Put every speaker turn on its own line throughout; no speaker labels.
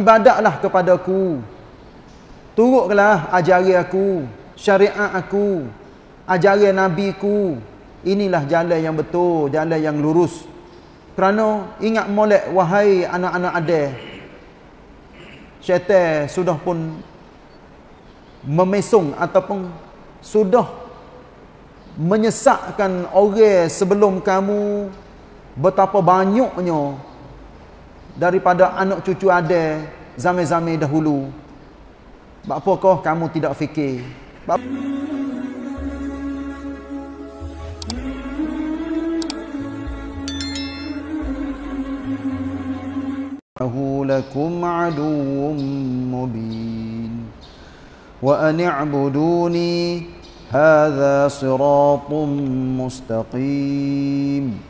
ibadatlah kepada aku turutlah ajari aku syariat aku ajari nabi ku inilah jalan yang betul jalan yang lurus kerana ingat molek wahai anak-anak ade, syaitan sudah pun memesung ataupun sudah menyesakkan orang sebelum kamu betapa banyaknya daripada anak cucu ada zame-zame dahulu. Bapa kau kamu tidak fikir. Bapa... Lahu lakum aduun mubin Wa ani'buduni Hatha siratun mustaqim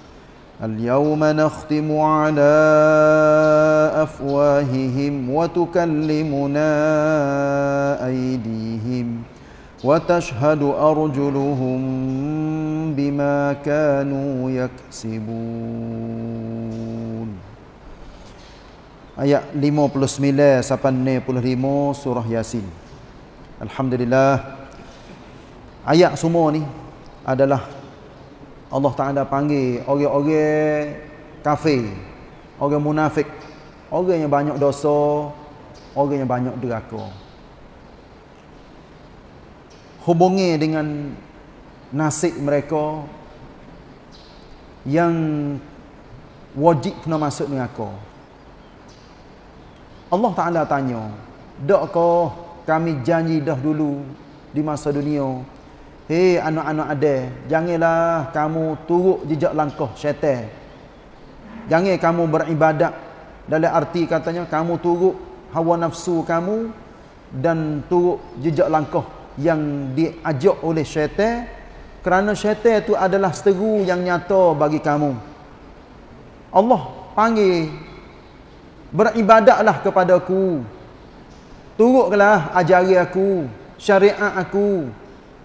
اليوم نختم على أفواههم وتكلمنا أيديهم وتشهد أرجلهم بما كانوا يكسبون Ayat 59 sampai 95 surah Yasin. Alhamdulillah. Ayat semua ni adalah Allah Ta'ala panggil orang-orang kafir, orang munafik, orang yang banyak dosa, orang yang banyak deraka. Hubungi dengan nasib mereka yang wajib kena masuk dengan aku. Allah Ta'ala tanya, Dakkah kami janji dah dulu di masa dunia Hei anak-anak ada. Janganlah kamu turut jejak langkah syaitan Jangan kamu beribadat Dalam arti katanya kamu turut hawa nafsu kamu Dan turut jejak langkah yang diajak oleh syaitan Kerana syaitan itu adalah seteru yang nyata bagi kamu Allah panggil Beribadatlah kepada aku Turutlah ajari aku Syariat aku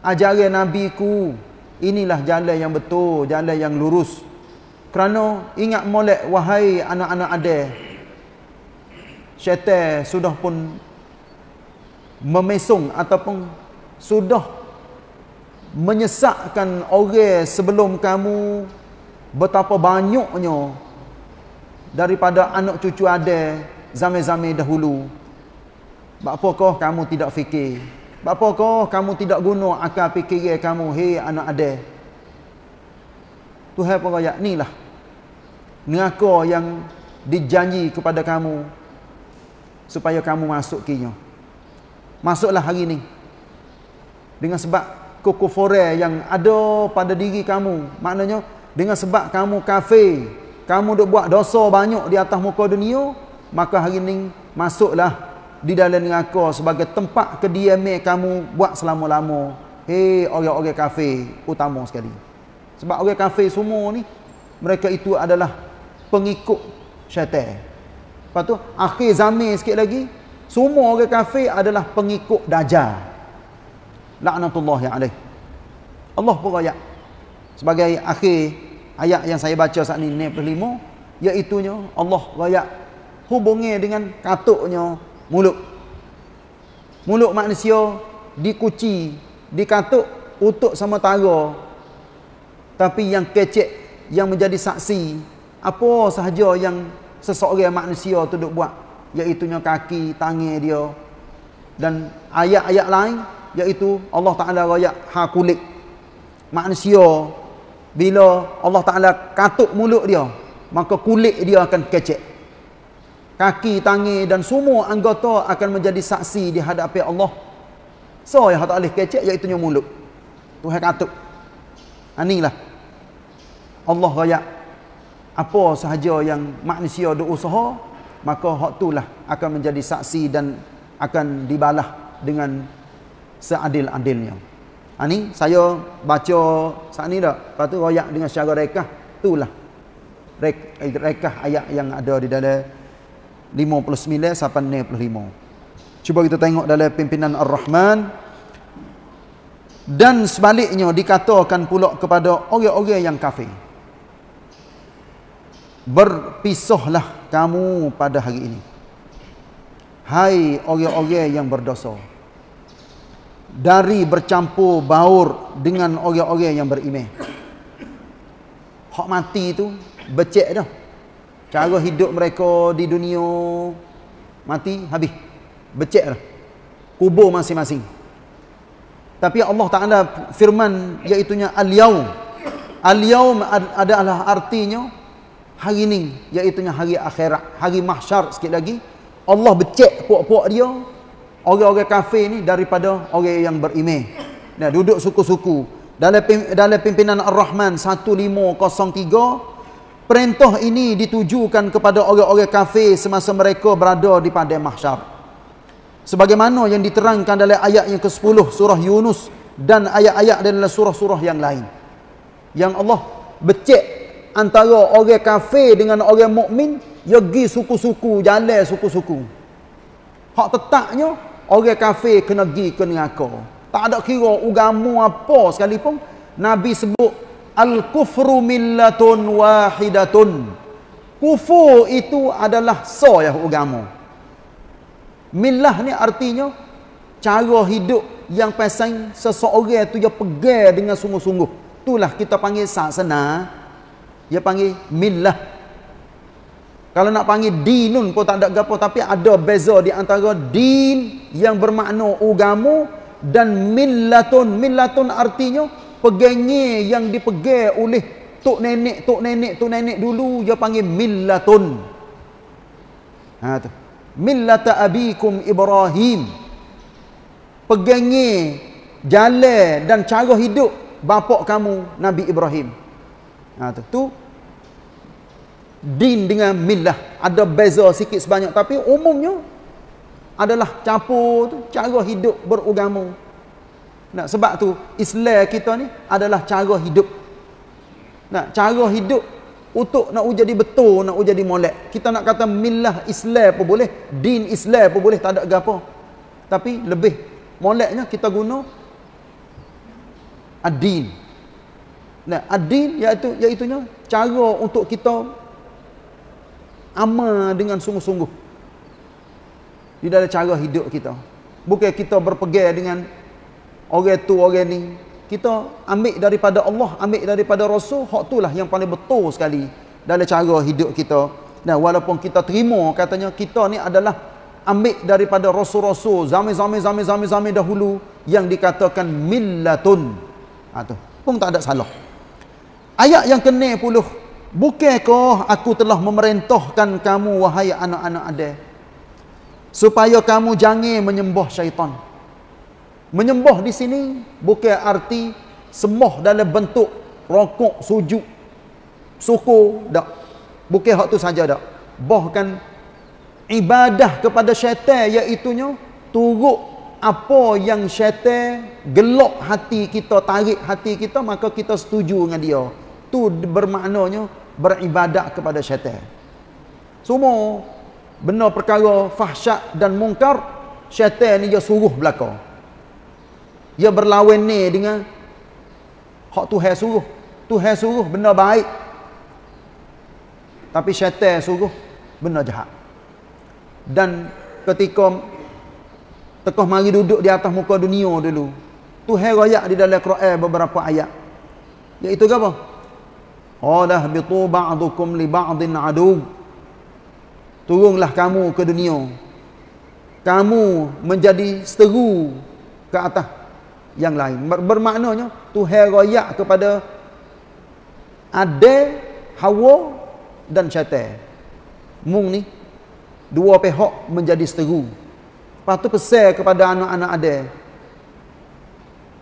ajaran Nabi ku inilah jalan yang betul jalan yang lurus kerana ingat molek wahai anak-anak ade, syaitan sudah pun memesung ataupun sudah menyesakkan orang sebelum kamu betapa banyaknya daripada anak cucu ade zaman-zaman dahulu Bapakah kamu tidak fikir Bapa kau kamu tidak guna akal fikiran kamu hei anak ade. tu Tuhan pengayak nilah. Neraka yang dijanji kepada kamu supaya kamu masuk kinya. Masuklah hari ini. Dengan sebab kukufore yang ada pada diri kamu, maknanya dengan sebab kamu kafir, kamu dok buat dosa banyak di atas muka dunia, maka hari ini masuklah di dalam neraka sebagai tempat kediaman kamu buat selama-lama. Hei, orang-orang kafir utama sekali. Sebab orang kafir semua ni, mereka itu adalah pengikut syaitan. Lepas tu, akhir zaman sikit lagi, semua orang kafir adalah pengikut dajjal. La'natullah yang alaih. Allah pun ayat. Sebagai akhir ayat yang saya baca saat ini, 95, iaitunya Allah ayat hubungi dengan katuknya Mulut. Mulut manusia dikuci, dikatuk untuk sementara. Tapi yang kecek, yang menjadi saksi, apa sahaja yang seseorang manusia tu duk buat, iaitunya kaki, tangan dia dan ayat-ayat lain iaitu Allah Taala royak ha kulit. Manusia bila Allah Taala katuk mulut dia, maka kulit dia akan kecek kaki tangi dan semua anggota akan menjadi saksi di hadapan Allah. So yang tak boleh kecek iaitu nyo mulut. Tuhan katuk. Anilah. Ha, Allah raya apa sahaja yang manusia do usaha maka hak itulah akan menjadi saksi dan akan dibalah dengan seadil-adilnya. Ani ha, saya baca saat ni dak. Lepas tu dengan syarat rekah itulah rekah ayat yang ada di dalam 59 sampai 95. Cuba kita tengok dalam pimpinan Ar-Rahman. Dan sebaliknya dikatakan pula kepada orang-orang yang kafir. Berpisahlah kamu pada hari ini. Hai orang-orang yang berdosa. Dari bercampur baur dengan orang-orang yang berimeh. Hak mati itu becek dah. Cara hidup mereka di dunia mati habis. Becek dah. Kubur masing-masing. Tapi Allah tak ada firman iaitu nya al-yaum. Al-yaum adalah artinya hari ini iaitu hari akhirat, hari mahsyar sikit lagi Allah becek puak-puak dia orang-orang kafir ni daripada orang yang beriman. Nah duduk suku-suku dalam dalam pimpinan Ar-Rahman 1503 Perintah ini ditujukan kepada orang-orang kafir semasa mereka berada di padang mahsyar. Sebagaimana yang diterangkan dalam ayat yang ke-10 surah Yunus dan ayat-ayat dalam surah-surah yang lain. Yang Allah becek antara orang kafir dengan orang mukmin, ya gi suku-suku, jalan suku-suku. Hak tetaknya orang kafir kena gi ke neraka. Tak ada kira agama apa sekalipun Nabi sebut Al-kufru millatun wahidatun. kufu itu adalah soyah ugamu Millah ni artinya cara hidup yang pesaing seseorang itu dia pegang dengan sungguh-sungguh. Itulah kita panggil saksana. Dia panggil millah. Kalau nak panggil dinun pun tak ada gapo tapi ada beza di antara din yang bermakna ugamu dan millatun. Millatun artinya pegangnya yang dipegang oleh tok nenek tok nenek tok nenek dulu dia panggil millatun ha tu millata abikum ibrahim pegangnya jalan dan cara hidup bapak kamu nabi ibrahim ha tu tu din dengan millah ada beza sikit sebanyak tapi umumnya adalah campur tu cara hidup beragama Nah, sebab tu Islam kita ni adalah cara hidup. Nah, cara hidup untuk nak jadi betul, nak jadi molek. Kita nak kata milah Islam pun boleh, din Islam pun boleh, tak ada gapo. Tapi lebih moleknya kita guna ad-din. Nah, ad-din iaitu iaitu cara untuk kita amal dengan sungguh-sungguh. Di dalam cara hidup kita. Bukan kita berpegang dengan orang tu orang ni kita ambil daripada Allah ambil daripada Rasul hak itulah yang paling betul sekali dalam cara hidup kita dan walaupun kita terima katanya kita ni adalah ambil daripada rasul rasul zaman zaman zaman-zaman-zaman-zaman-zaman dahulu yang dikatakan millatun ha, tu. pun tak ada salah ayat yang kena puluh bukakah aku telah memerintahkan kamu wahai anak-anak ada supaya kamu jangan menyembah syaitan Menyembah di sini bukan arti semua dalam bentuk rokok, sujud, suku tak. Bukan hak tu saja tak. Bahkan ibadah kepada syaitan iaitunya turut apa yang syaitan gelok hati kita, tarik hati kita, maka kita setuju dengan dia. Tu bermaknanya beribadah kepada syaitan. Semua benar perkara fahsyat dan mungkar, syaitan ni dia suruh belakang ia berlawan ni dengan hak tu hai suruh tu hai suruh benda baik tapi syaitan suruh benda jahat dan ketika tekoh mari duduk di atas muka dunia dulu tu hai rakyat di dalam Quran beberapa ayat iaitu apa? Allah bitu ba'dukum li ba'din adu turunlah kamu ke dunia kamu menjadi seteru ke atas yang lain. Bermaknanya Tuhan raya kepada Adam, Hawa dan Syaitan. Mung ni dua pihak menjadi seteru. Patu pesan kepada anak-anak Adam.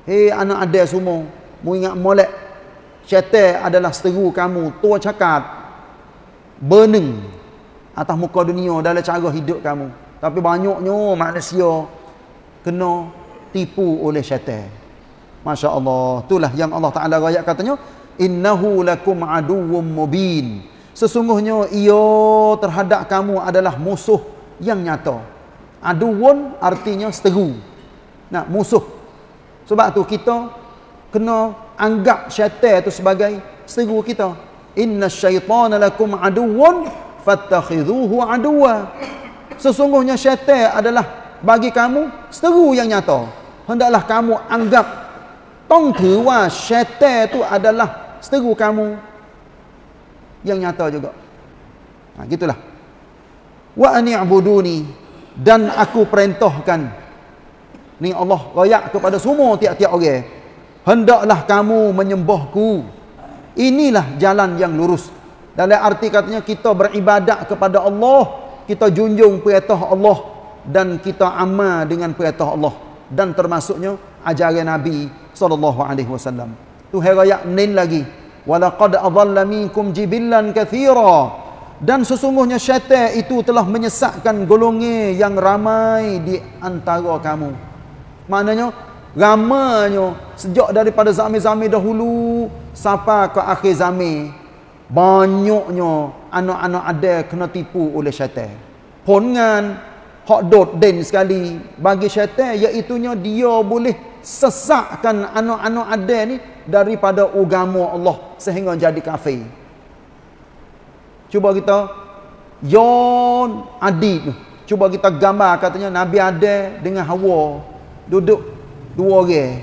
Hei anak Adam semua, mu ingat molek Syaitan adalah seteru kamu, tua cakap beneng atas muka dunia dalam cara hidup kamu. Tapi banyaknya manusia kena tipu oleh syaitan. Masya Allah. Itulah yang Allah Ta'ala rakyat katanya. Innahu lakum aduwum mubin. Sesungguhnya ia terhadap kamu adalah musuh yang nyata. Aduwun artinya seteru. Nah, musuh. Sebab tu kita kena anggap syaitan itu sebagai seteru kita. Inna syaitana lakum aduwun fattakhiduhu aduwa. Sesungguhnya syaitan adalah bagi kamu seteru yang nyata hendaklah kamu anggap tong tua syaitan tu adalah seteru kamu yang nyata juga. Ha gitulah. Wa ani'buduni dan aku perintahkan ni Allah royak kepada semua tiap-tiap orang. Hendaklah kamu menyembahku. Inilah jalan yang lurus. Dalam arti katanya kita beribadat kepada Allah, kita junjung perintah Allah dan kita amal dengan perintah Allah dan termasuknya ajaran Nabi sallallahu alaihi wasallam. Tu hari raya lagi. Walaqad adalla minkum jibillan katsira. Dan sesungguhnya syaitan itu telah menyesatkan golongan yang ramai di antara kamu. Maknanya ramanya sejak daripada zaman-zaman dahulu sampai ke akhir zaman banyaknya anak-anak ada kena tipu oleh syaitan. Pongan hak den sekali bagi syaitan iaitunya dia boleh sesakkan anak-anak ada ni daripada agama Allah sehingga jadi kafir cuba kita yon adid cuba kita gambar katanya Nabi ada dengan Hawa duduk dua orang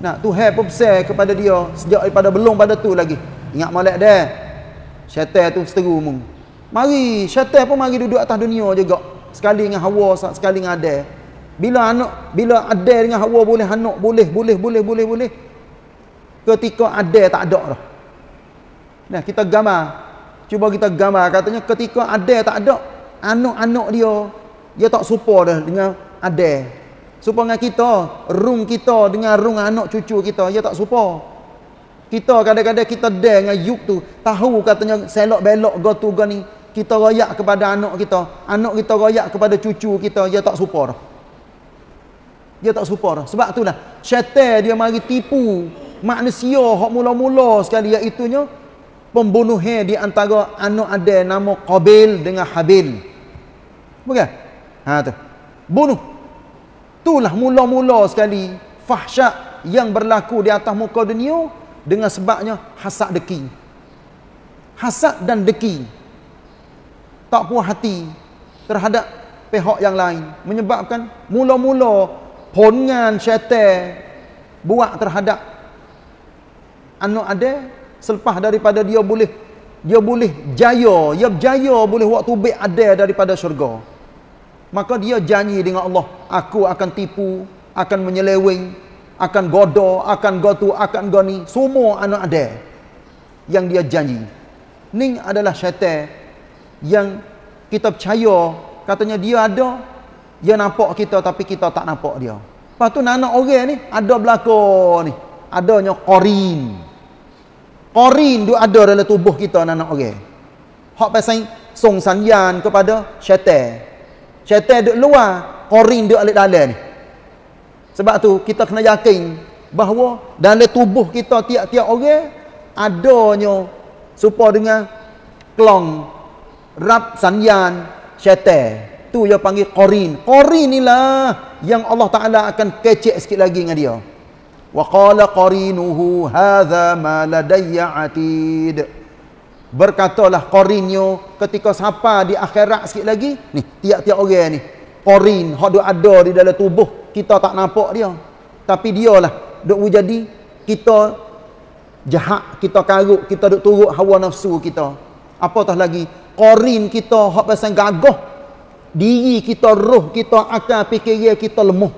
Nah tu hai pepsel kepada dia sejak daripada belum pada tu lagi ingat malak dia syaitan tu seteru mu mari syaitan pun mari duduk atas dunia juga sekali dengan hawa sekali dengan ada bila anak bila ada dengan hawa boleh anak boleh boleh boleh boleh boleh ketika ada tak ada dah nah kita gambar cuba kita gambar katanya ketika ada tak ada anak-anak dia dia tak serupa dah dengan ada serupa dengan kita rung kita dengan rung anak cucu kita dia tak serupa kita kadang-kadang kita dengan yuk tu tahu katanya selok belok go tu go ni kita royak kepada anak kita, anak kita royak kepada cucu kita, dia tak serupa dah. Dia tak serupa dah. Sebab itulah syaitan dia mari tipu manusia hak mula-mula sekali iaitu nya pembunuhan di antara anak ada nama Qabil dengan Habil. Bukan? Ha tu. Bunuh. Itulah mula-mula sekali fahsyat yang berlaku di atas muka dunia dengan sebabnya hasad deki. Hasad dan deki tak puas hati terhadap pihak yang lain menyebabkan mula-mula pongan syaitan buat terhadap anak ada selepas daripada dia boleh dia boleh jaya dia jaya boleh waktu baik ada daripada syurga maka dia janji dengan Allah aku akan tipu akan menyeleweng akan godo akan gotu akan goni semua anak ada yang dia janji ini adalah syaitan yang kita percaya katanya dia ada dia nampak kita tapi kita tak nampak dia lepas tu anak orang ni ada berlaku ni adanya korin korin dia ada dalam tubuh kita anak orang hak pasang song sanyan kepada syaitan syaitan duduk luar korin duduk alik dalam ni sebab tu kita kena yakin bahawa dalam tubuh kita tiap-tiap orang adanya supaya dengan kelong Rab sanyan syaitan tu yang panggil qarin qarin inilah yang Allah taala akan kecek sikit lagi dengan dia wa qala qarinuhu hadha ma ladayya atid berkatalah qarinyo ketika siapa di akhirat sikit lagi ni tiap-tiap orang ni qarin hak duk ada di dalam tubuh kita tak nampak dia tapi dialah duk wujudi kita jahat kita karuk kita duk turuk hawa nafsu kita apatah lagi Korin kita hak pasang gagah. Diri kita, roh kita, akal fikiran kita lemah.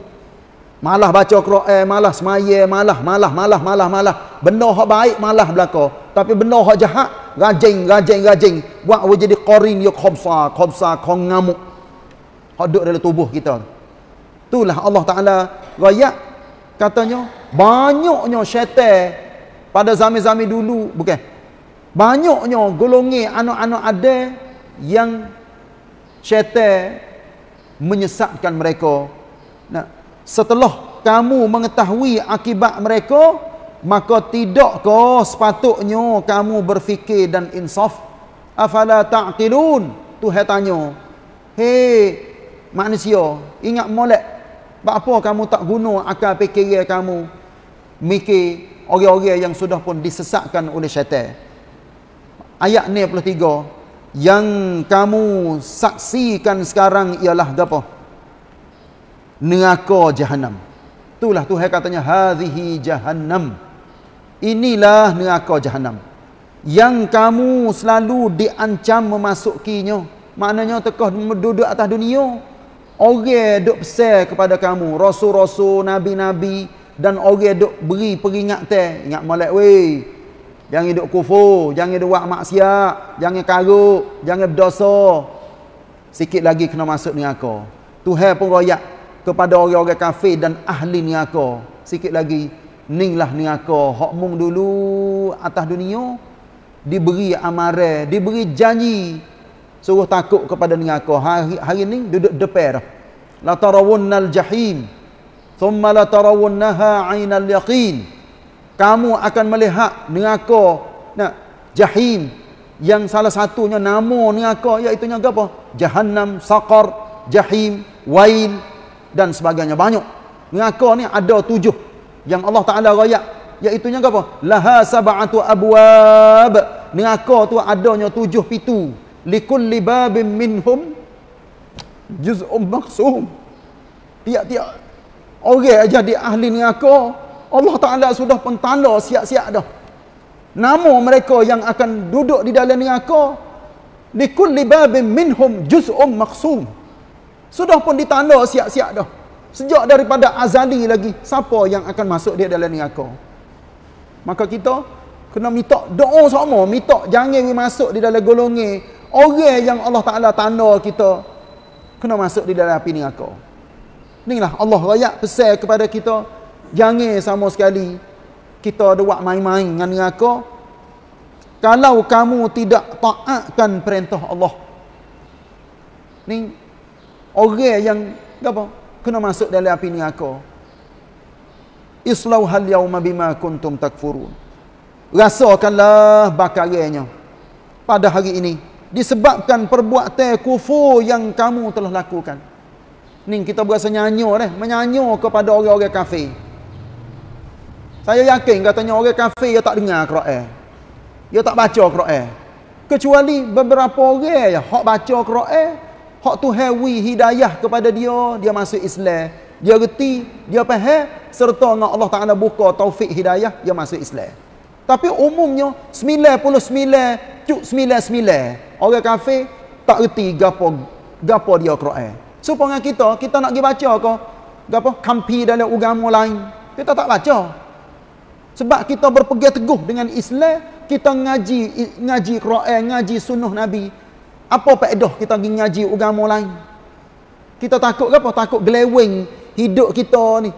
Malah baca Quran, eh, malah semaya, malah, malah, malah, malah, malah. Benda hak baik malah belaka. Tapi benda hak jahat, rajin, rajin, rajin. Buat awak jadi korin yuk ya, khobsa, khobsa, kong ngamuk. Hak duduk dalam tubuh kita. Itulah Allah Ta'ala rakyat katanya, banyaknya syaitan pada zaman-zaman dulu, bukan? banyaknya golongi anak-anak ada yang syaitan menyesatkan mereka nah, setelah kamu mengetahui akibat mereka maka tidakkah sepatutnya kamu berfikir dan insaf afala ta'qilun Tuhan tanya hei manusia ingat molek apa kamu tak guna akal fikir kamu mikir orang-orang yang sudah pun disesatkan oleh syaitan ayat 63 yang kamu saksikan sekarang ialah apa? Neraka jahanam. Itulah Tuhan katanya hadhihi jahanam. Inilah neraka jahanam. Yang kamu selalu diancam memasukkinya. Maknanya tekah duduk atas dunia. Orang duk pesan kepada kamu. Rasul-rasul, nabi-nabi. Dan orang duk beri peringatan. Ingat malak, weh. Jangan hidup kufur, jangan hidup wak maksiat, jangan karuk, jangan berdosa. Sikit lagi kena masuk dengan aku. Tuhan pun royak kepada orang-orang kafir dan ahli ni aku. Sikit lagi ninglah ni aku. Hak mung dulu atas dunia diberi amarah, diberi janji suruh takut kepada ni aku. Hari hari ni duduk depan dah. La jahim thumma la tarawunnaha 'ainal yaqin kamu akan melihat neraka nah jahim yang salah satunya nama neraka iaitu nya apa jahannam saqar jahim wail dan sebagainya banyak neraka ni ada tujuh yang Allah taala royak iaitu nya apa laha sab'atu abwab neraka tu adanya tujuh pintu likulli babin minhum juz'un maqsum tiap-tiap orang okay, jadi ahli neraka Allah Ta'ala sudah pentala siap-siap dah. Nama mereka yang akan duduk di dalam neraka. Di kulli babin minhum juz'um maksum. Sudah pun ditanda siap-siap dah. Sejak daripada azali lagi. Siapa yang akan masuk dia dalam neraka. Maka kita kena minta doa sama. Minta jangan masuk di dalam golongan Orang yang Allah Ta'ala tanda kita. Kena masuk di dalam api neraka. Inilah Allah rakyat pesan kepada Kita jangan sama sekali kita ada buat main-main dengan neraka kalau kamu tidak taatkan perintah Allah ni orang yang apa kena masuk dalam api neraka islau hal yauma bima kuntum takfurun rasakanlah bakarannya pada hari ini disebabkan perbuatan kufur yang kamu telah lakukan ni kita berasa nyanyo deh menyanyo kepada orang-orang kafir saya yakin katanya orang kafir dia tak dengar Quran. Dia tak baca Quran. Kecuali beberapa orang yang hok baca Quran, hak tu hawi hidayah kepada dia, dia masuk Islam. Dia reti, dia faham serta dengan Allah Taala buka taufik hidayah dia masuk Islam. Tapi umumnya 99 cuk 99 orang kafir tak reti gapo gapo dia Quran. Supaya kita kita nak pergi baca ke gapo kampi dalam agama lain. Kita tak baca. Sebab kita berpegang teguh dengan Islam, kita ngaji ngaji Quran, ngaji sunnah Nabi. Apa faedah kita pergi ngaji agama lain? Kita takut ke apa? Takut glewing hidup kita ni.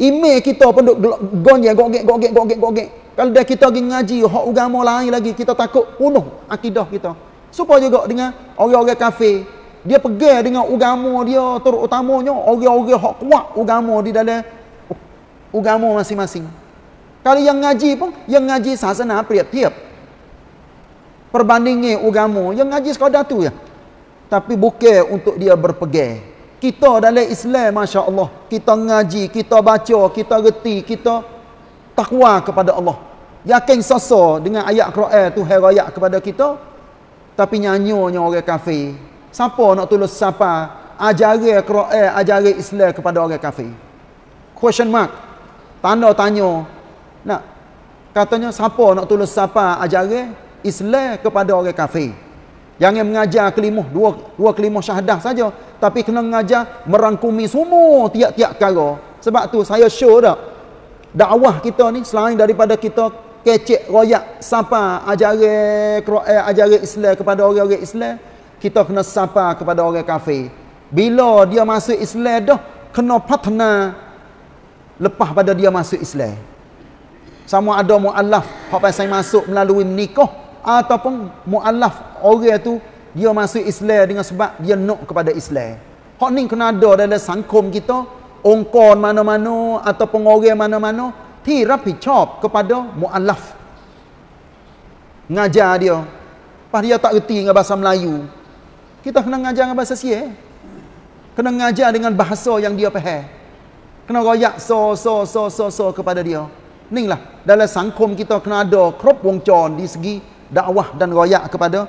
Email kita pun duk gonjang gogek gogek gogek gogek. Kalau dah kita pergi ngaji hak agama lain lagi, kita takut punuh akidah kita. Supaya juga dengan orang-orang kafir, dia pegang dengan agama dia terutamanya orang-orang hak kuat agama di dalam oh, agama masing-masing. Kalau yang ngaji pun, yang ngaji sasana priap-priap. Perbandingi ugamu, yang ngaji sekadar tu ya. Tapi bukan untuk dia berpegang. Kita dalam Islam, Masya Allah. Kita ngaji, kita baca, kita reti, kita takwa kepada Allah. Yakin sasa dengan ayat Kro'el tu herayak kepada kita. Tapi nyanyonya orang kafir. Siapa nak tulis siapa? Ajari Kro'el, ajari Islam kepada orang kafir. Question mark. Tanda tanya. Nak katanya siapa nak tulis siapa ajaran Islam kepada orang kafir. yang mengajar kelimah dua dua kelimah syahadah saja, tapi kena mengajar merangkumi semua tiap-tiap perkara. Sebab tu saya show dak dakwah kita ni selain daripada kita kecek royak siapa ajaran eh, ajaran Islam kepada orang-orang Islam, kita kena siapa kepada orang kafir. Bila dia masuk Islam dah kena patna lepas pada dia masuk Islam sama ada mu'alaf hak pasal masuk melalui nikah ataupun muallaf orang tu dia masuk Islam dengan sebab dia nak kepada Islam hak ni kena ada dalam sangkum kita ongkor mana-mana ataupun orang mana-mana tirap hicap kepada mu'alaf ngajar dia lepas dia tak reti dengan bahasa Melayu kita kena ngajar dengan bahasa siya kena ngajar dengan bahasa yang dia faham kena royak so so so so so kepada dia Ni lah dalam sangkum kita kena ada krop wongcon di segi dakwah dan royak kepada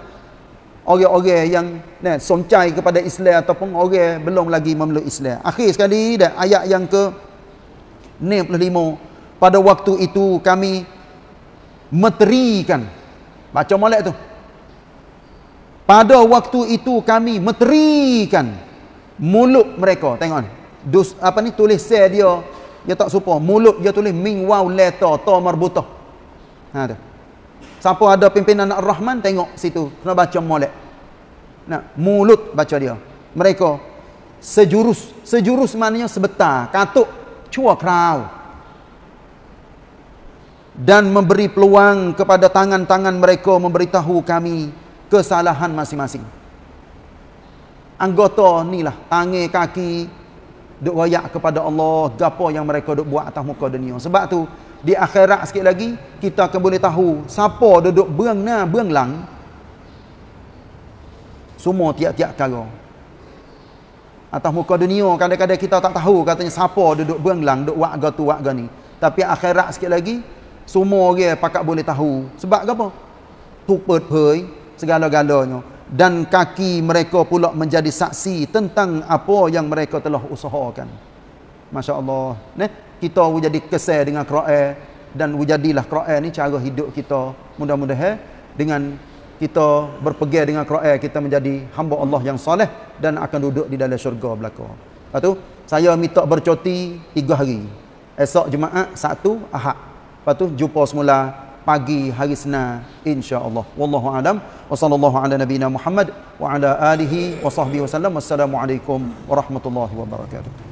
orang-orang yang ne, soncai kepada Islam ataupun orang belum lagi memeluk Islam. Akhir sekali dah, ayat yang ke 65 pada waktu itu kami meterikan baca malak tu pada waktu itu kami meterikan mulut mereka tengok Dus, apa ni tulis saya dia dia tak suka mulut dia tulis min waw leta ta marbutah ha tu siapa ada pimpinan nak rahman tengok situ kena baca molek nah mulut baca dia mereka sejurus sejurus maknanya sebentar katuk cua kraw dan memberi peluang kepada tangan-tangan mereka memberitahu kami kesalahan masing-masing anggota ni lah tangan kaki duk royak kepada Allah gapo yang mereka duk buat atas muka dunia sebab tu di akhirat sikit lagi kita akan boleh tahu siapa duduk beng na beng lang semua tiap-tiap kala atas muka dunia kadang-kadang kita tak tahu katanya siapa duduk beng lang duk wak gatu wak gani tapi akhirat sikit lagi semua orang pakak boleh tahu sebab apa tupet pei segala-galanya dan kaki mereka pula menjadi saksi tentang apa yang mereka telah usahakan. Masya Allah. Ne? Kita jadi kesal dengan Kro'el dan jadilah Kro'el ni cara hidup kita mudah-mudahan dengan kita berpegang dengan Kro'el kita menjadi hamba Allah yang soleh dan akan duduk di dalam syurga belakang. Lepas tu, saya minta bercuti tiga hari. Esok Jumaat, satu Ahad. Lepas tu, jumpa semula pagi hari Senin insya-Allah. Wallahu a'lam. Wassallallahu ala nabiyyina Muhammad wa ala alihi wa sahbihi wasallam. Wassalamualaikum warahmatullahi wabarakatuh.